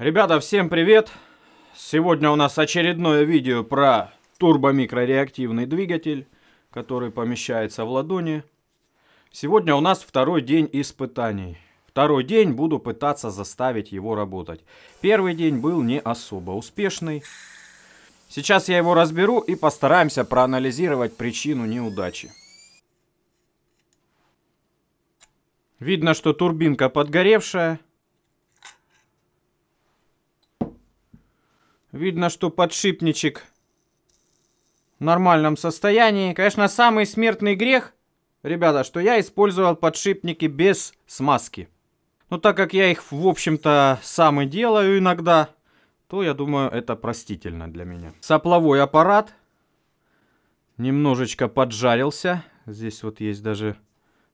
Ребята, всем привет! Сегодня у нас очередное видео про турбомикрореактивный двигатель, который помещается в ладони. Сегодня у нас второй день испытаний. Второй день буду пытаться заставить его работать. Первый день был не особо успешный. Сейчас я его разберу и постараемся проанализировать причину неудачи. Видно, что турбинка подгоревшая. Видно, что подшипничек в нормальном состоянии. Конечно, самый смертный грех, ребята, что я использовал подшипники без смазки. Но так как я их, в общем-то, сам и делаю иногда, то, я думаю, это простительно для меня. Сопловой аппарат немножечко поджарился. Здесь вот есть даже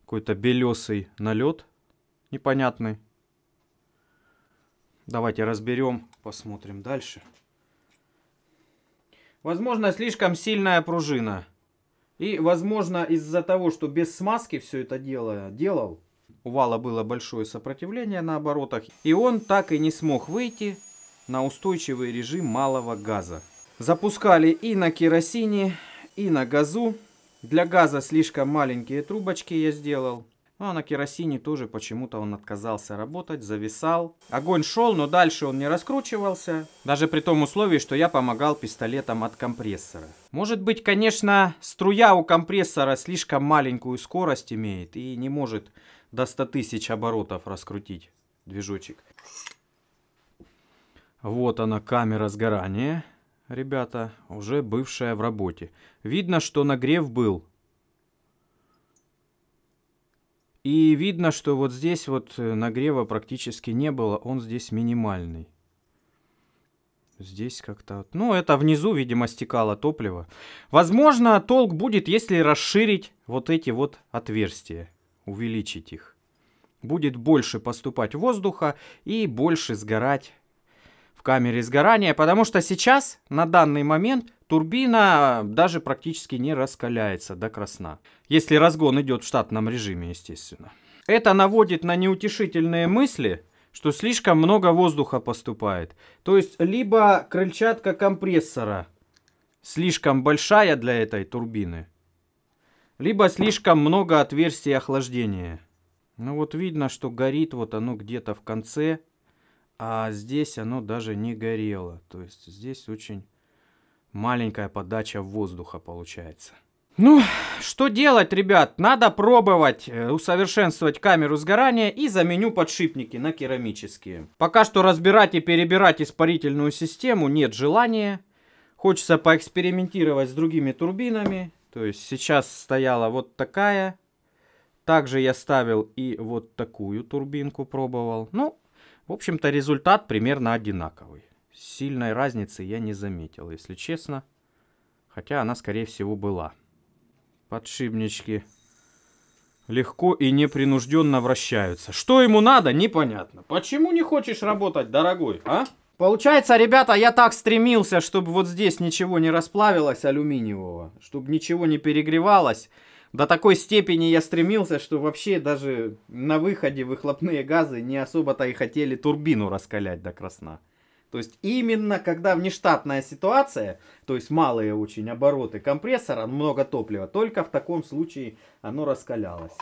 какой-то белесый налет непонятный. Давайте разберем, посмотрим дальше. Возможно, слишком сильная пружина. И, возможно, из-за того, что без смазки все это дело делал, у вала было большое сопротивление на оборотах, и он так и не смог выйти на устойчивый режим малого газа. Запускали и на керосине, и на газу. Для газа слишком маленькие трубочки я сделал. Ну а на керосине тоже почему-то он отказался работать, зависал. Огонь шел, но дальше он не раскручивался. Даже при том условии, что я помогал пистолетом от компрессора. Может быть, конечно, струя у компрессора слишком маленькую скорость имеет и не может до 100 тысяч оборотов раскрутить движочек. Вот она камера сгорания, ребята, уже бывшая в работе. Видно, что нагрев был И видно, что вот здесь вот э, нагрева практически не было, он здесь минимальный. Здесь как-то... Ну, это внизу, видимо, стекало топливо. Возможно, толк будет, если расширить вот эти вот отверстия. Увеличить их. Будет больше поступать воздуха и больше сгорать в камере сгорания. Потому что сейчас, на данный момент, Турбина даже практически не раскаляется до красна. Если разгон идет в штатном режиме, естественно. Это наводит на неутешительные мысли, что слишком много воздуха поступает. То есть, либо крыльчатка компрессора слишком большая для этой турбины, либо слишком много отверстий охлаждения. Ну вот видно, что горит вот оно где-то в конце, а здесь оно даже не горело. То есть здесь очень маленькая подача воздуха получается. Ну, что делать, ребят? Надо пробовать э, усовершенствовать камеру сгорания и заменю подшипники на керамические. Пока что разбирать и перебирать испарительную систему нет желания. Хочется поэкспериментировать с другими турбинами. То есть сейчас стояла вот такая. Также я ставил и вот такую турбинку пробовал. Ну, в общем-то результат примерно одинаковый сильной разницы я не заметил, если честно. Хотя она, скорее всего, была. Подшипнички легко и непринужденно вращаются. Что ему надо, непонятно. Почему не хочешь работать, дорогой, а? Получается, ребята, я так стремился, чтобы вот здесь ничего не расплавилось алюминиевого, чтобы ничего не перегревалось. До такой степени я стремился, что вообще даже на выходе выхлопные газы не особо-то и хотели турбину раскалять до красна. То есть именно когда внештатная ситуация, то есть малые очень обороты компрессора, много топлива, только в таком случае оно раскалялось.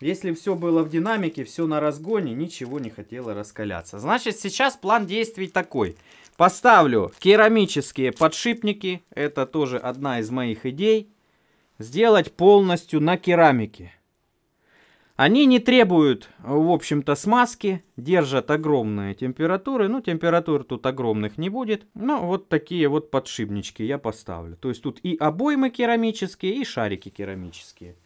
Если все было в динамике, все на разгоне, ничего не хотело раскаляться. Значит, сейчас план действий такой. Поставлю керамические подшипники, это тоже одна из моих идей, сделать полностью на керамике. Они не требуют, в общем-то, смазки, держат огромные температуры. Ну, температур тут огромных не будет. Но вот такие вот подшипнички я поставлю. То есть тут и обоймы керамические, и шарики керамические.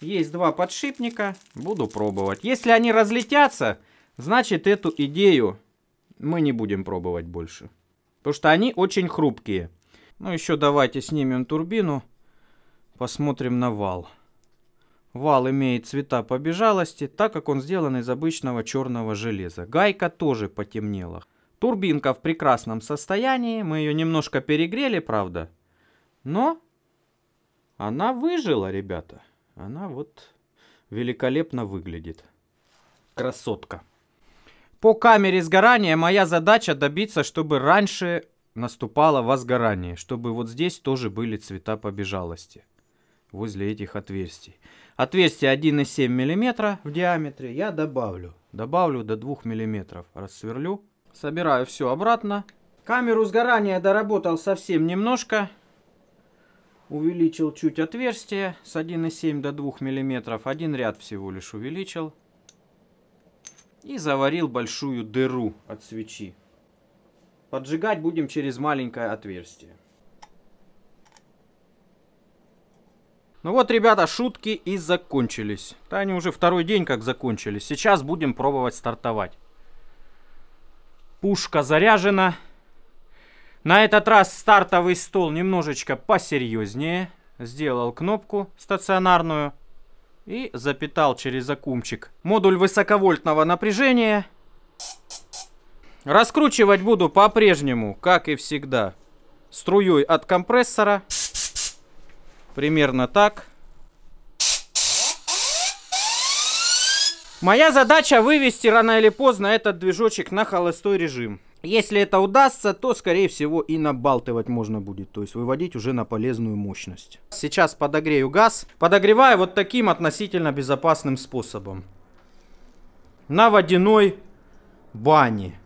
Есть два подшипника, буду пробовать. Если они разлетятся, значит эту идею мы не будем пробовать больше. Потому что они очень хрупкие. Ну, еще давайте снимем турбину, посмотрим на вал. Вал имеет цвета побежалости, так как он сделан из обычного черного железа. Гайка тоже потемнела. Турбинка в прекрасном состоянии, мы ее немножко перегрели, правда. Но она выжила, ребята. Она вот великолепно выглядит. Красотка. По камере сгорания моя задача добиться, чтобы раньше наступало возгорание, чтобы вот здесь тоже были цвета побежалости возле этих отверстий. Отверстие 1,7 мм в диаметре я добавлю. Добавлю до 2 мм. Рассверлю. Собираю все обратно. Камеру сгорания доработал совсем немножко. Увеличил чуть отверстие с 1,7 до 2 мм. Один ряд всего лишь увеличил. И заварил большую дыру от свечи. Поджигать будем через маленькое отверстие. Ну вот, ребята, шутки и закончились. Да они уже второй день как закончились. Сейчас будем пробовать стартовать. Пушка заряжена. На этот раз стартовый стол немножечко посерьезнее. Сделал кнопку стационарную. И запитал через акумчик. Модуль высоковольтного напряжения. Раскручивать буду по-прежнему, как и всегда. Струей от компрессора. Компрессора примерно так. Моя задача вывести рано или поздно этот движочек на холостой режим. Если это удастся, то, скорее всего, и набалтывать можно будет, то есть выводить уже на полезную мощность. Сейчас подогрею газ, подогреваю вот таким относительно безопасным способом. На водяной бане.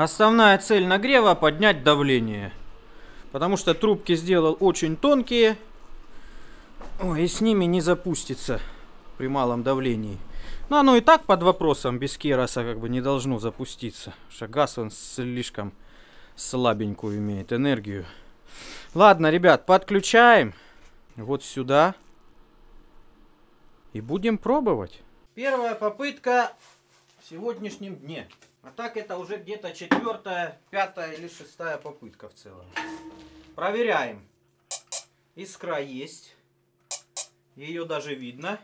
Основная цель нагрева поднять давление. Потому что трубки сделал очень тонкие. Ой, и с ними не запустится при малом давлении. Ну, оно и так под вопросом без кероса как бы не должно запуститься. газ он слишком слабенькую имеет энергию. Ладно, ребят, подключаем вот сюда. И будем пробовать. Первая попытка в сегодняшнем дне. А так это уже где-то четвертая, пятая или шестая попытка в целом. Проверяем. Искра есть. Ее даже видно.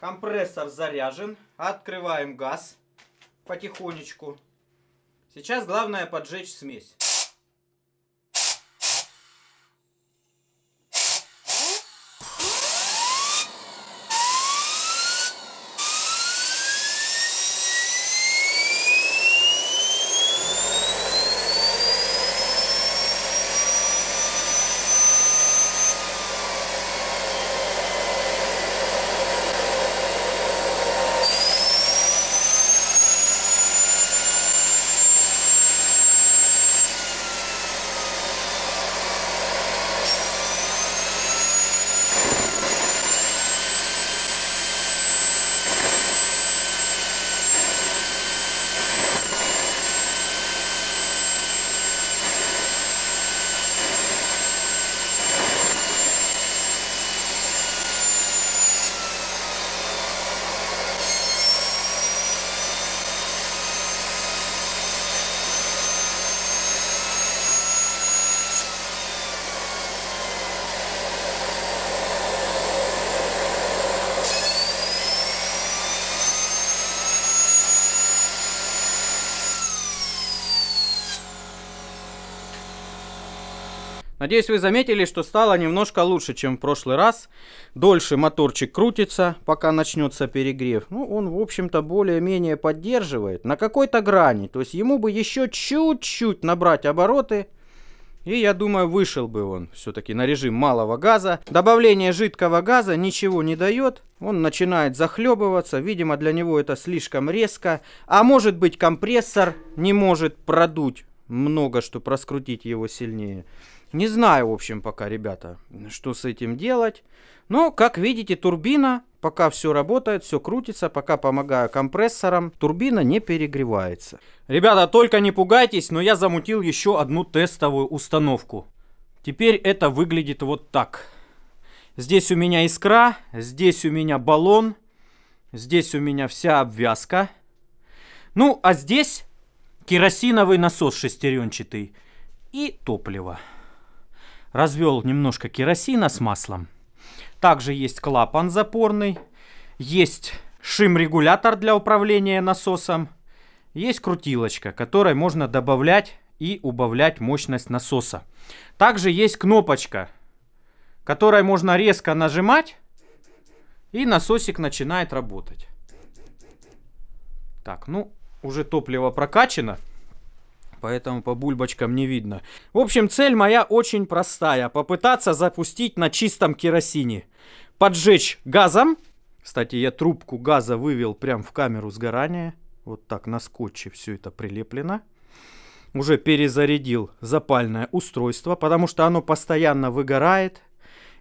Компрессор заряжен. Открываем газ потихонечку. Сейчас главное поджечь смесь. Надеюсь, вы заметили, что стало немножко лучше, чем в прошлый раз. Дольше моторчик крутится, пока начнется перегрев. Ну, он, в общем-то, более-менее поддерживает на какой-то грани. То есть ему бы еще чуть-чуть набрать обороты. И я думаю, вышел бы он все-таки на режим малого газа. Добавление жидкого газа ничего не дает. Он начинает захлебываться. Видимо, для него это слишком резко. А может быть, компрессор не может продуть много, что проскрутить его сильнее. Не знаю, в общем, пока, ребята, что с этим делать. Но, как видите, турбина, пока все работает, все крутится, пока помогаю компрессорам, турбина не перегревается. Ребята, только не пугайтесь, но я замутил еще одну тестовую установку. Теперь это выглядит вот так. Здесь у меня искра, здесь у меня баллон, здесь у меня вся обвязка. Ну, а здесь керосиновый насос шестеренчатый и топливо развел немножко керосина с маслом. Также есть клапан запорный, есть шим-регулятор для управления насосом, есть крутилочка, которой можно добавлять и убавлять мощность насоса. Также есть кнопочка, которой можно резко нажимать, и насосик начинает работать. Так, ну, уже топливо прокачано поэтому по бульбочкам не видно. В общем, цель моя очень простая. Попытаться запустить на чистом керосине. Поджечь газом. Кстати, я трубку газа вывел прям в камеру сгорания. Вот так на скотче все это прилеплено. Уже перезарядил запальное устройство, потому что оно постоянно выгорает,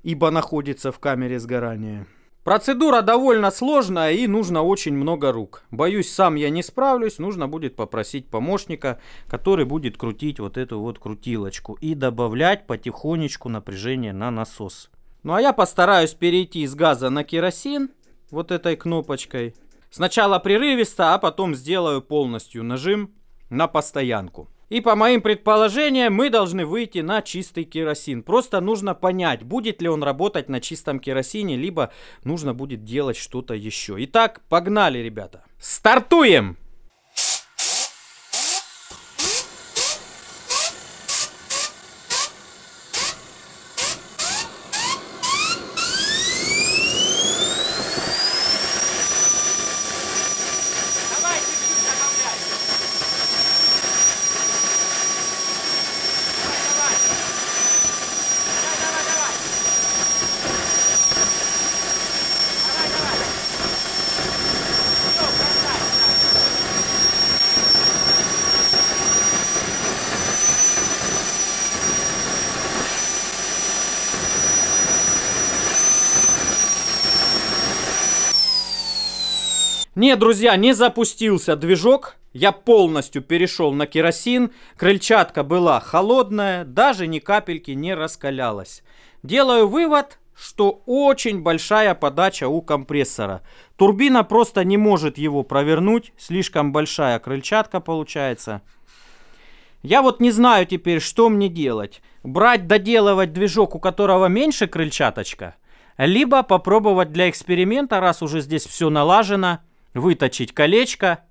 ибо находится в камере сгорания. Процедура довольно сложная и нужно очень много рук. Боюсь, сам я не справлюсь, нужно будет попросить помощника, который будет крутить вот эту вот крутилочку и добавлять потихонечку напряжение на насос. Ну а я постараюсь перейти из газа на керосин вот этой кнопочкой. Сначала прерывисто, а потом сделаю полностью нажим на постоянку. И по моим предположениям, мы должны выйти на чистый керосин. Просто нужно понять, будет ли он работать на чистом керосине, либо нужно будет делать что-то еще. Итак, погнали, ребята. Стартуем! Не, друзья, не запустился движок. Я полностью перешел на керосин. Крыльчатка была холодная, даже ни капельки не раскалялась. Делаю вывод, что очень большая подача у компрессора. Турбина просто не может его провернуть. Слишком большая крыльчатка получается. Я вот не знаю теперь, что мне делать. Брать, доделывать движок, у которого меньше крыльчаточка? Либо попробовать для эксперимента, раз уже здесь все налажено – выточить колечко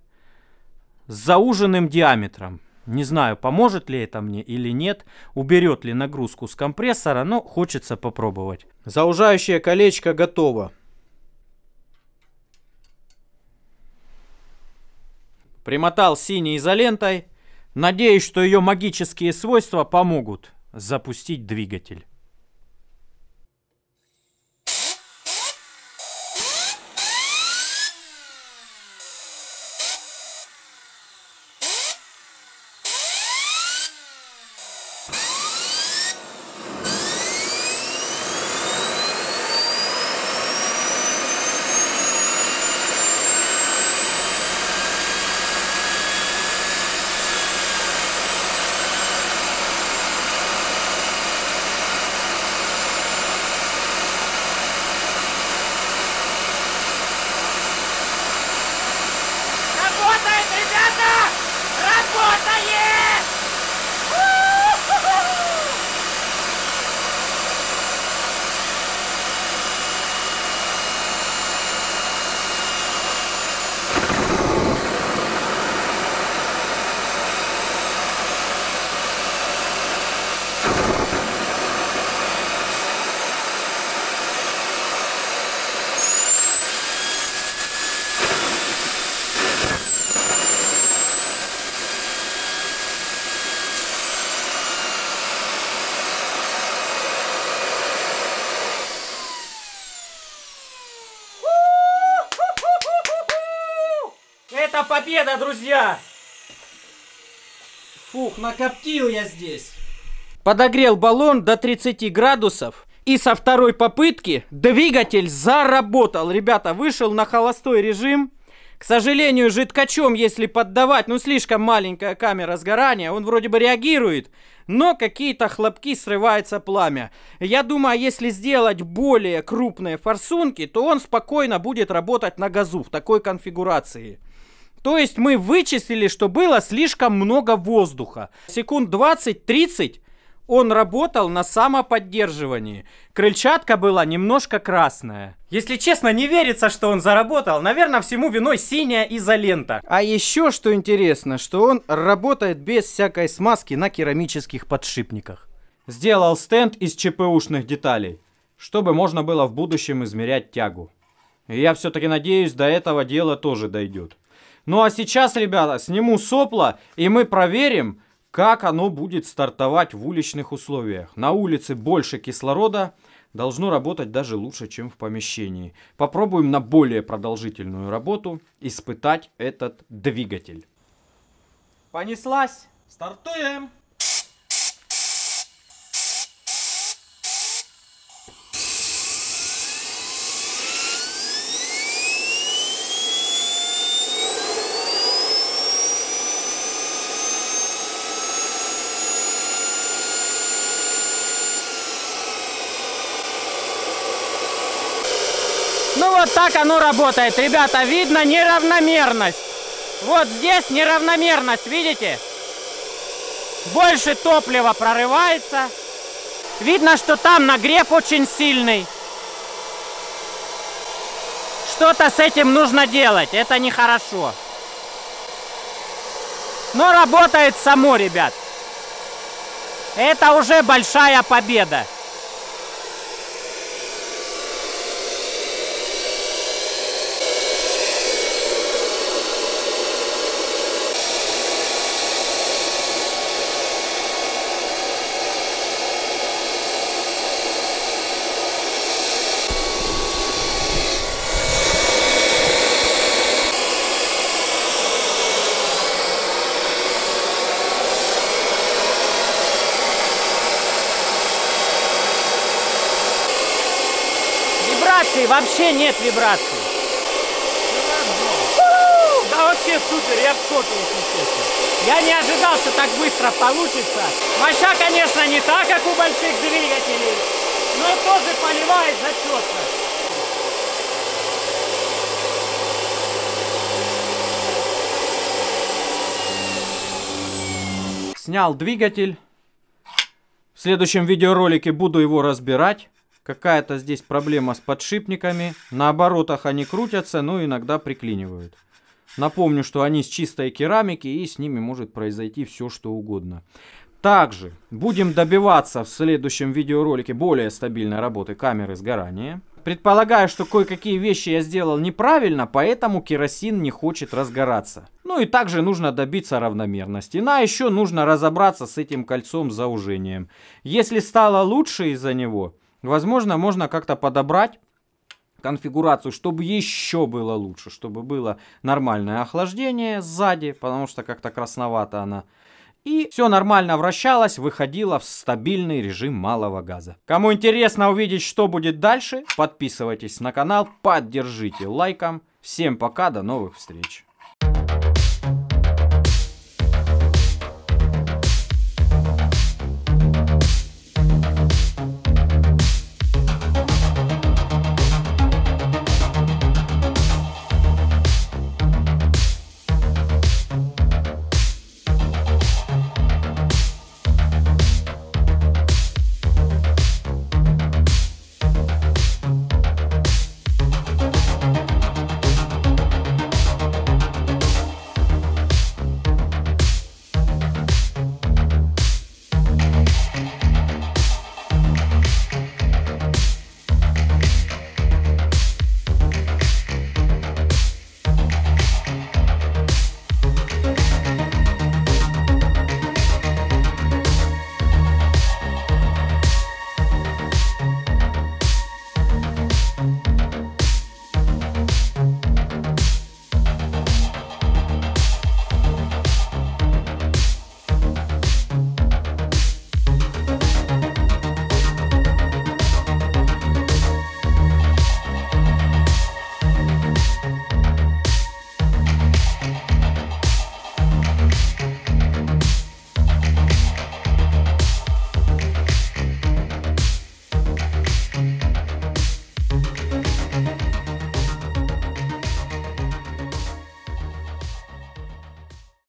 с зауженным диаметром. Не знаю, поможет ли это мне или нет, уберет ли нагрузку с компрессора, но хочется попробовать. Заужающее колечко готово. Примотал синей изолентой. Надеюсь, что ее магические свойства помогут запустить двигатель. победа, друзья! Фух, накоптил я здесь. Подогрел баллон до 30 градусов. И со второй попытки двигатель заработал. Ребята, вышел на холостой режим. К сожалению, жидкачом, если поддавать, ну слишком маленькая камера сгорания, он вроде бы реагирует, но какие-то хлопки срывается пламя. Я думаю, если сделать более крупные форсунки, то он спокойно будет работать на газу в такой конфигурации. То есть мы вычислили, что было слишком много воздуха. Секунд 20-30 он работал на самоподдерживании. Крыльчатка была немножко красная. Если честно, не верится, что он заработал. Наверное, всему виной синяя изолента. А еще что интересно, что он работает без всякой смазки на керамических подшипниках. Сделал стенд из ЧПУшных деталей, чтобы можно было в будущем измерять тягу. И я все-таки надеюсь, до этого дела тоже дойдет. Ну а сейчас, ребята, сниму сопла и мы проверим, как оно будет стартовать в уличных условиях. На улице больше кислорода, должно работать даже лучше, чем в помещении. Попробуем на более продолжительную работу испытать этот двигатель. Понеслась! Стартуем! так оно работает. Ребята, видно неравномерность. Вот здесь неравномерность, видите? Больше топлива прорывается. Видно, что там нагрев очень сильный. Что-то с этим нужно делать, это нехорошо. Но работает само, ребят. Это уже большая победа. вообще нет вибрации. Да вообще супер, я в шоке, если честно. Я не ожидал, что так быстро получится. Моща, конечно, не так, как у больших двигателей, но тоже поливает зачетно. снял двигатель. В следующем видеоролике буду его разбирать. Какая-то здесь проблема с подшипниками. На оборотах они крутятся, но ну, иногда приклинивают. Напомню, что они с чистой керамики и с ними может произойти все, что угодно. Также будем добиваться в следующем видеоролике более стабильной работы камеры сгорания. Предполагаю, что кое-какие вещи я сделал неправильно, поэтому керосин не хочет разгораться. Ну и также нужно добиться равномерности. На ну, еще нужно разобраться с этим кольцом заужением. Если стало лучше из-за него, Возможно, можно как-то подобрать конфигурацию, чтобы еще было лучше, чтобы было нормальное охлаждение сзади, потому что как-то красновато она. И все нормально вращалось, выходило в стабильный режим малого газа. Кому интересно увидеть, что будет дальше, подписывайтесь на канал, поддержите лайком. Всем пока, до новых встреч.